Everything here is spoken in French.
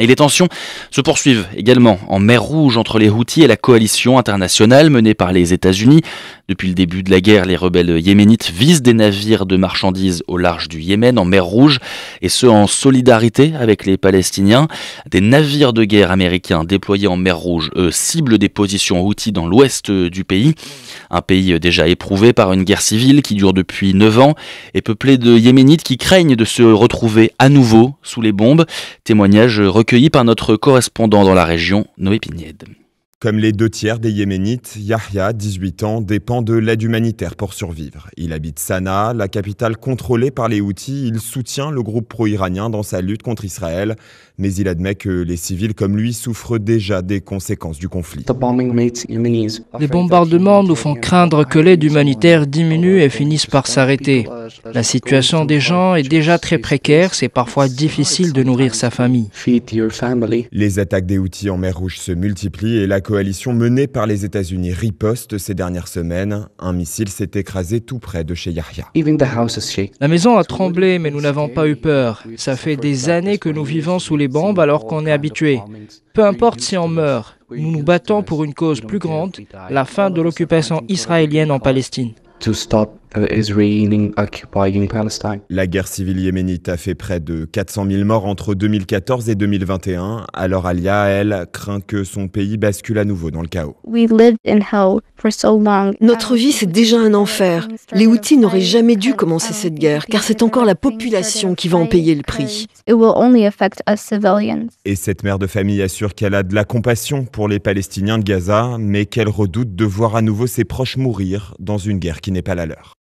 Et les tensions se poursuivent également en mer Rouge entre les Houthis et la coalition internationale menée par les États-Unis. Depuis le début de la guerre, les rebelles yéménites visent des navires de marchandises au large du Yémen en mer Rouge et ce en solidarité avec les Palestiniens. Des navires de guerre américains déployés en mer Rouge, ciblent des positions Houthis dans l'ouest du pays. Un pays déjà éprouvé par une guerre civile qui dure depuis 9 ans et peuplé de Yéménites qui craignent de se retrouver à nouveau sous les bombes. Témoignage accueilli par notre correspondant dans la région, Noé Pignède. Comme les deux tiers des Yéménites, Yahya, 18 ans, dépend de l'aide humanitaire pour survivre. Il habite Sanaa, la capitale contrôlée par les Houthis. Il soutient le groupe pro-iranien dans sa lutte contre Israël, mais il admet que les civils comme lui souffrent déjà des conséquences du conflit. Les bombardements nous font craindre que l'aide humanitaire diminue et finisse par s'arrêter. La situation des gens est déjà très précaire, c'est parfois difficile de nourrir sa famille. Les attaques des Houthis en mer Rouge se multiplient et la coalition menée par les États-Unis riposte ces dernières semaines. Un missile s'est écrasé tout près de chez La maison a tremblé, mais nous n'avons pas eu peur. Ça fait des années que nous vivons sous les bombes alors qu'on est habitué. Peu importe si on meurt, nous nous battons pour une cause plus grande, la fin de l'occupation israélienne en Palestine. Euh, la guerre civile yéménite a fait près de 400 000 morts entre 2014 et 2021. Alors Alia, elle, craint que son pays bascule à nouveau dans le chaos. Notre vie, c'est déjà un enfer. Les outils n'auraient jamais dû commencer cette guerre, car c'est encore la population qui va en payer le prix. Et cette mère de famille assure qu'elle a de la compassion pour les Palestiniens de Gaza, mais qu'elle redoute de voir à nouveau ses proches mourir dans une guerre qui n'est pas la leur.